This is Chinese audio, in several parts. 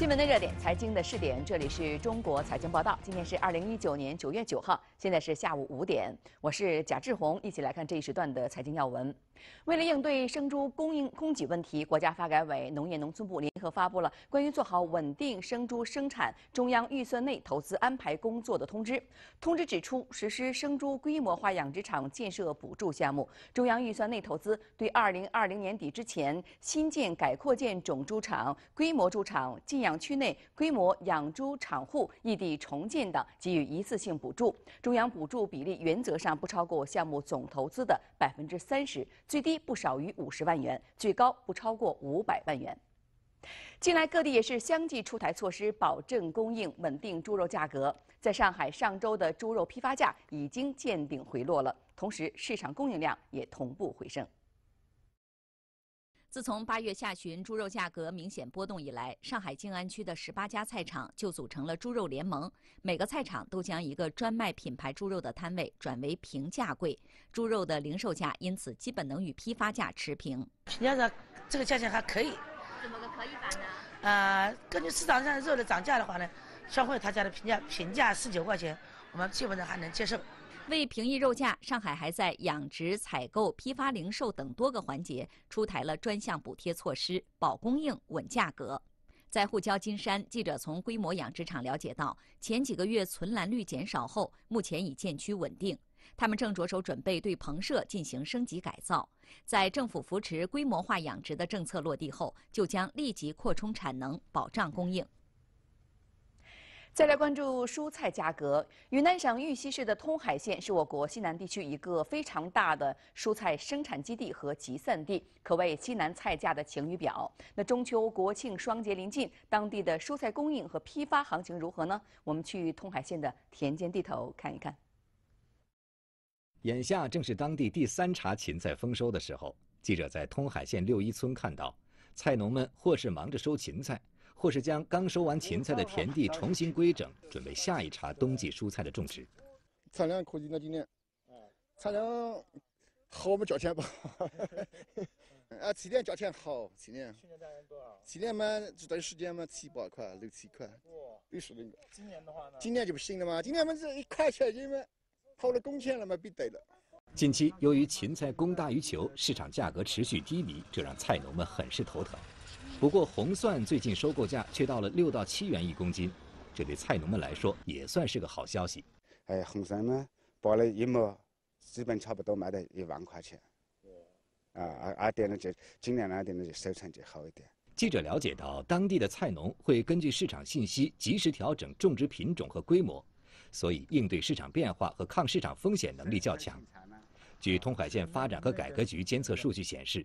新闻的热点，财经的试点，这里是中国财经报道。今天是二零一九年九月九号，现在是下午五点，我是贾志红，一起来看这一时段的财经要闻。为了应对生猪供应供给问题，国家发改委、农业农村部联合发布了《关于做好稳定生猪生产中央预算内投资安排工作的通知》。通知指出，实施生猪规模化养殖场建设补助项目，中央预算内投资对二零二零年底之前新建、改扩建种猪场、规模猪场、禁养。区内规模养猪场户异地重建等给予一次性补助，中央补助比例原则上不超过项目总投资的百分之三十，最低不少于五十万元，最高不超过五百万元。近来各地也是相继出台措施，保证供应，稳定猪肉价格。在上海，上周的猪肉批发价已经见顶回落了，同时市场供应量也同步回升。自从八月下旬猪肉价格明显波动以来，上海静安区的十八家菜场就组成了猪肉联盟，每个菜场都将一个专卖品牌猪肉的摊位转为平价柜，猪肉的零售价因此基本能与批发价持平。价生，这个价钱还可以？怎么个可以法呢？呃，根据市场上肉的涨价的话呢，消费他家的评价评价十九块钱，我们基本上还能接受。为平抑肉价，上海还在养殖、采购、批发、零售等多个环节出台了专项补贴措施，保供应、稳价格。在沪郊金山，记者从规模养殖场了解到，前几个月存栏率减少后，目前已渐趋稳定。他们正着手准备对棚舍进行升级改造。在政府扶持规模化养殖的政策落地后，就将立即扩充产能，保障供应。再来关注蔬菜价格。云南省玉溪市的通海县是我国西南地区一个非常大的蔬菜生产基地和集散地，可谓西南菜价的晴雨表。那中秋国庆双节临近，当地的蔬菜供应和批发行情如何呢？我们去通海县的田间地头看一看。眼下正是当地第三茬芹菜丰收的时候。记者在通海县六一村看到，菜农们或是忙着收芹菜。或是将刚收完芹菜的田地重新规整，准备下一茬冬季蔬菜的种植。产量可以到今年，产量好嘛，价钱不？啊，去年价钱好，去年去年大钱多少？去年嘛，这段时间嘛，七八块六七块。哇，六十多。今年的话呢？今年就不行了嘛，今年么这一块钱就们好了工钱了嘛，被得了。近期由于芹菜供大于求，市场价格持续低迷，这让菜农们很是头疼。不过红蒜最近收购价却到了六到七元一公斤，这对菜农们来说也算是个好消息。哎，红蒜呢，包了一亩，基本差不多卖到一万块钱。啊，而而点呢就今年呢点呢就收成就好一点。记者了解到，当地的菜农会根据市场信息及时调整种植品种和规模，所以应对市场变化和抗市场风险能力较强。据通海县发展和改革局监测数据显示，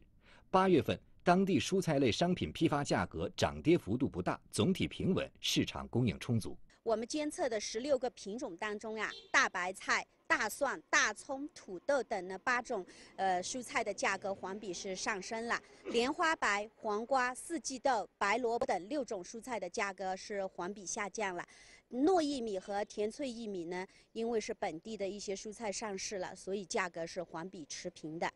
八月份。当地蔬菜类商品批发价格涨跌幅度不大，总体平稳，市场供应充足。我们监测的十六个品种当中啊，大白菜、大蒜、大葱、土豆等呢八种呃蔬菜的价格环比是上升了；莲花白、黄瓜、四季豆、白萝卜等六种蔬菜的价格是环比下降了。糯玉米和甜脆玉米呢，因为是本地的一些蔬菜上市了，所以价格是环比持平的。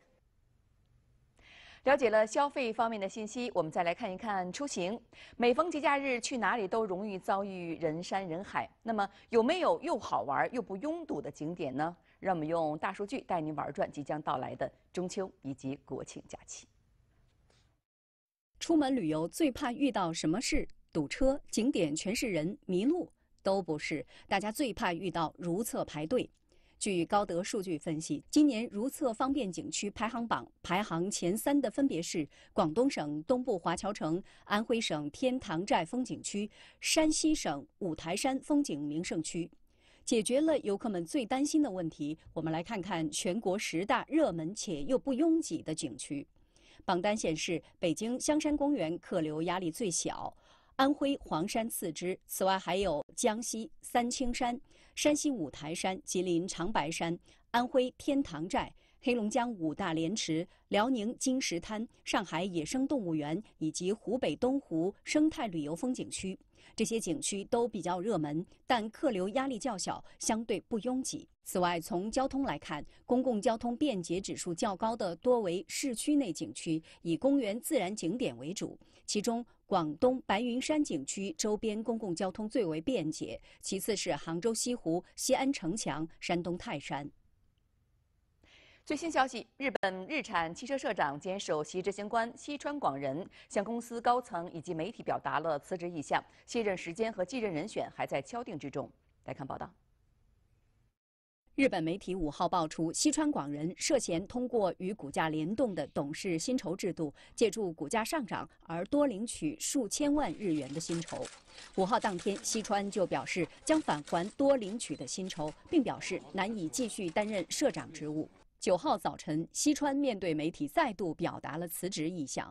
了解了消费方面的信息，我们再来看一看出行。每逢节假日去哪里都容易遭遇人山人海，那么有没有又好玩又不拥堵的景点呢？让我们用大数据带您玩转即将到来的中秋以及国庆假期。出门旅游最怕遇到什么事？堵车？景点全是人？迷路？都不是，大家最怕遇到如厕排队。据高德数据分析，今年如厕方便景区排行榜排行前三的分别是广东省东部华侨城、安徽省天堂寨风景区、山西省五台山风景名胜区。解决了游客们最担心的问题。我们来看看全国十大热门且又不拥挤的景区。榜单显示，北京香山公园客流压力最小。安徽黄山次之，此外还有江西三清山、山西五台山、吉林长白山、安徽天堂寨、黑龙江五大连池、辽宁金石滩、上海野生动物园以及湖北东湖生态旅游风景区。这些景区都比较热门，但客流压力较小，相对不拥挤。此外，从交通来看，公共交通便捷指数较高的多为市区内景区，以公园、自然景点为主，其中。广东白云山景区周边公共交通最为便捷，其次是杭州西湖、西安城墙、山东泰山。最新消息：日本日产汽车社长兼首席执行官西川广人向公司高层以及媒体表达了辞职意向，卸任时间和继任人选还在敲定之中。来看报道。日本媒体五号爆出，西川广人涉嫌通过与股价联动的董事薪酬制度，借助股价上涨而多领取数千万日元的薪酬。五号当天，西川就表示将返还多领取的薪酬，并表示难以继续担任社长职务。九号早晨，西川面对媒体再度表达了辞职意向。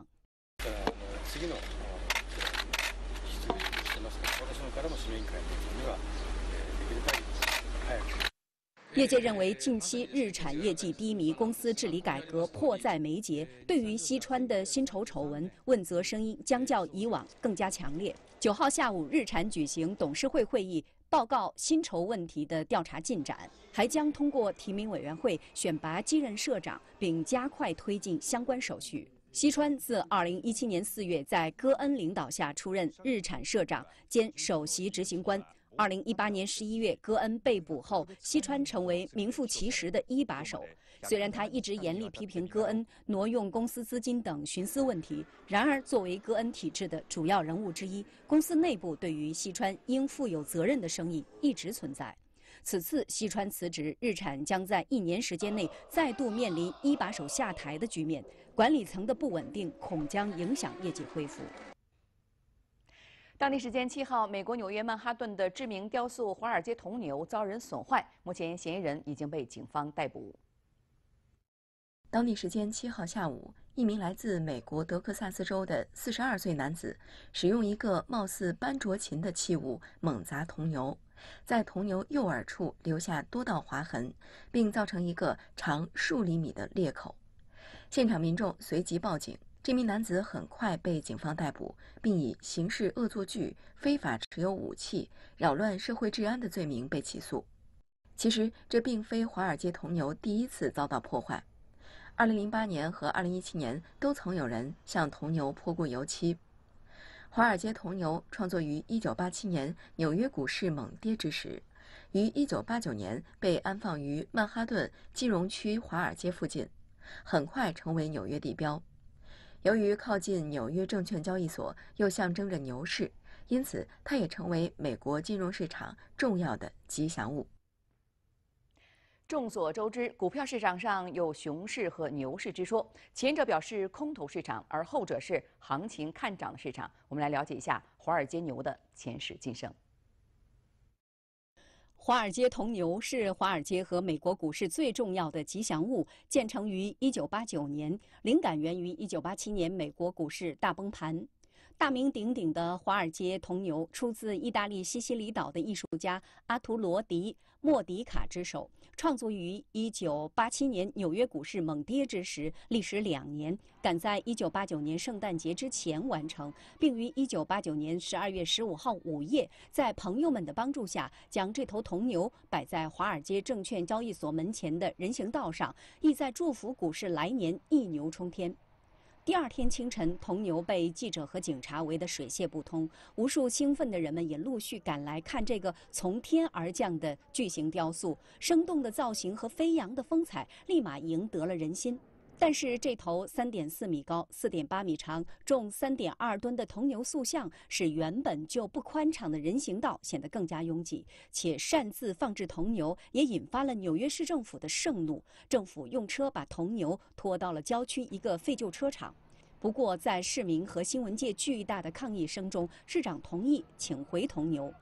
业界认为，近期日产业绩低迷，公司治理改革迫在眉睫。对于西川的薪酬丑闻，问责声音将较以往更加强烈。九号下午，日产举行董事会会议，报告薪酬问题的调查进展，还将通过提名委员会选拔继任社长，并加快推进相关手续。西川自二零一七年四月在戈恩领导下出任日产社长兼首席执行官。二零一八年十一月，戈恩被捕后，西川成为名副其实的一把手。虽然他一直严厉批评戈恩挪用公司资金等徇私问题，然而作为戈恩体制的主要人物之一，公司内部对于西川应负有责任的声音一直存在。此次西川辞职，日产将在一年时间内再度面临一把手下台的局面，管理层的不稳定恐将影响业绩恢复。当地时间七号，美国纽约曼哈顿的知名雕塑华尔街铜牛遭人损坏，目前嫌疑人已经被警方逮捕。当地时间七号下午，一名来自美国德克萨斯州的四十二岁男子，使用一个貌似斑卓琴的器物猛砸铜牛，在铜牛右耳处留下多道划痕，并造成一个长数厘米的裂口。现场民众随即报警。这名男子很快被警方逮捕，并以刑事恶作剧、非法持有武器、扰乱社会治安的罪名被起诉。其实，这并非华尔街铜牛第一次遭到破坏。2008年和2017年都曾有人向铜牛泼过油漆。华尔街铜牛创作于1987年纽约股市猛跌之时，于1989年被安放于曼哈顿金融区华尔街附近，很快成为纽约地标。由于靠近纽约证券交易所，又象征着牛市，因此它也成为美国金融市场重要的吉祥物。众所周知，股票市场上有熊市和牛市之说，前者表示空头市场，而后者是行情看涨的市场。我们来了解一下华尔街牛的前世今生。华尔街铜牛是华尔街和美国股市最重要的吉祥物，建成于1989年，灵感源于1987年美国股市大崩盘。大名鼎鼎的华尔街铜牛出自意大利西西里岛的艺术家阿图罗·迪·莫迪卡之手，创作于1987年纽约股市猛跌之时，历时两年，赶在1989年圣诞节之前完成，并于1989年12月15号午夜，在朋友们的帮助下，将这头铜牛摆在华尔街证券交易所门前的人行道上，意在祝福股市来年一牛冲天。第二天清晨，铜牛被记者和警察围得水泄不通，无数兴奋的人们也陆续赶来看这个从天而降的巨型雕塑，生动的造型和飞扬的风采，立马赢得了人心。但是这头3.4米高、4.8米长、重3.2吨的铜牛塑像，使原本就不宽敞的人行道显得更加拥挤，且擅自放置铜牛，也引发了纽约市政府的盛怒。政府用车把铜牛拖到了郊区一个废旧车厂。不过，在市民和新闻界巨大的抗议声中，市长同意请回铜牛。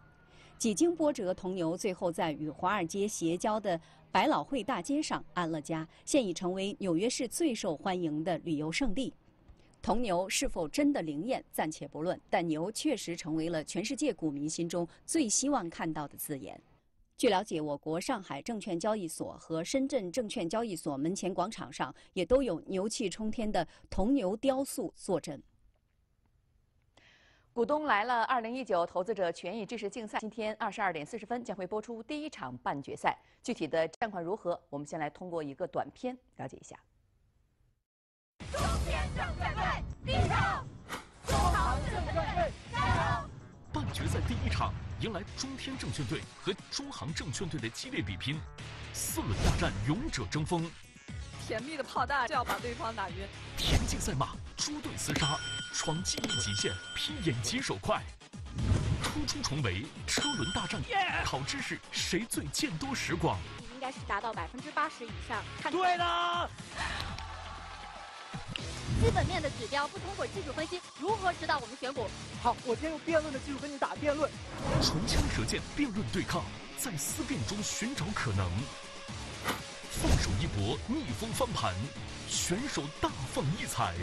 几经波折，铜牛最后在与华尔街斜交的百老汇大街上安了家，现已成为纽约市最受欢迎的旅游胜地。铜牛是否真的灵验，暂且不论，但牛确实成为了全世界股民心中最希望看到的字眼。据了解，我国上海证券交易所和深圳证券交易所门前广场上也都有牛气冲天的铜牛雕塑坐镇。股东来了！二零一九投资者权益知识竞赛今天二十二点四十分将会播出第一场半决赛，具体的战况如何？我们先来通过一个短片了解一下。中天证券队，必胜！中航证券队，加油！半决赛第一场，迎来中天证券队和中航证券队的激烈比拼，四轮大战，勇者争锋。甜蜜的炮弹就要把对方打晕。田径赛马，猪队厮杀。闯记忆极限，拼眼疾手快，突出重围，车轮大战，考知识，谁最见多识广？应该是达到百分之八十以上。看对的。基本面的指标不通过技术分析，如何指导我们选股？好，我先用辩论的技术跟你打辩论。唇枪舌剑，辩论对抗，在思辨中寻找可能。放手一搏，逆风翻盘，选手大放异彩。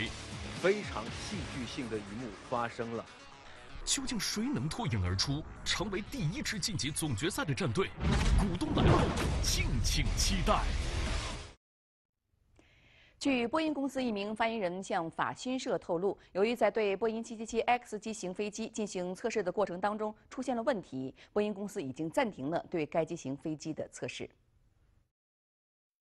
非常戏剧性的一幕发生了，究竟谁能脱颖而出，成为第一支晋级总决赛的战队？股东来了，敬请期待。据波音公司一名发言人向法新社透露，由于在对波音 777X 机型飞机进行测试的过程当中出现了问题，波音公司已经暂停了对该机型飞机的测试。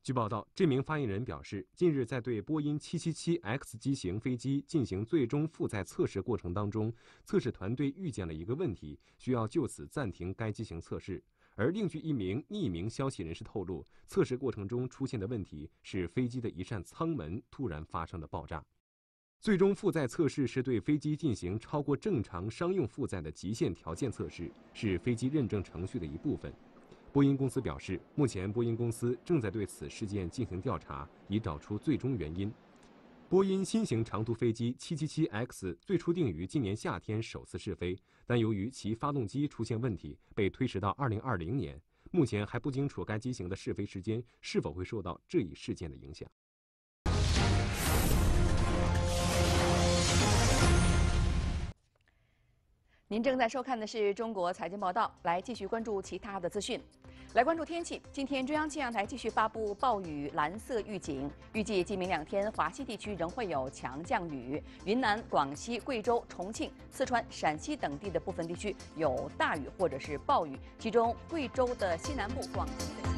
据报道，这名发言人表示，近日在对波音 777X 机型飞机进行最终负载测试过程当中，测试团队遇见了一个问题，需要就此暂停该机型测试。而另据一名匿名消息人士透露，测试过程中出现的问题是飞机的一扇舱门突然发生了爆炸。最终负载测试是对飞机进行超过正常商用负载的极限条件测试，是飞机认证程序的一部分。波音公司表示，目前波音公司正在对此事件进行调查，以找出最终原因。波音新型长途飞机 777X 最初定于今年夏天首次试飞，但由于其发动机出现问题，被推迟到2020年。目前还不清楚该机型的试飞时间是否会受到这一事件的影响。您正在收看的是中国财经报道，来继续关注其他的资讯。来关注天气，今天中央气象台继续发布暴雨蓝色预警，预计今明两天，华西地区仍会有强降雨，云南、广西、贵州、重庆、四川、陕西等地的部分地区有大雨或者是暴雨，其中贵州的西南部、广西。的。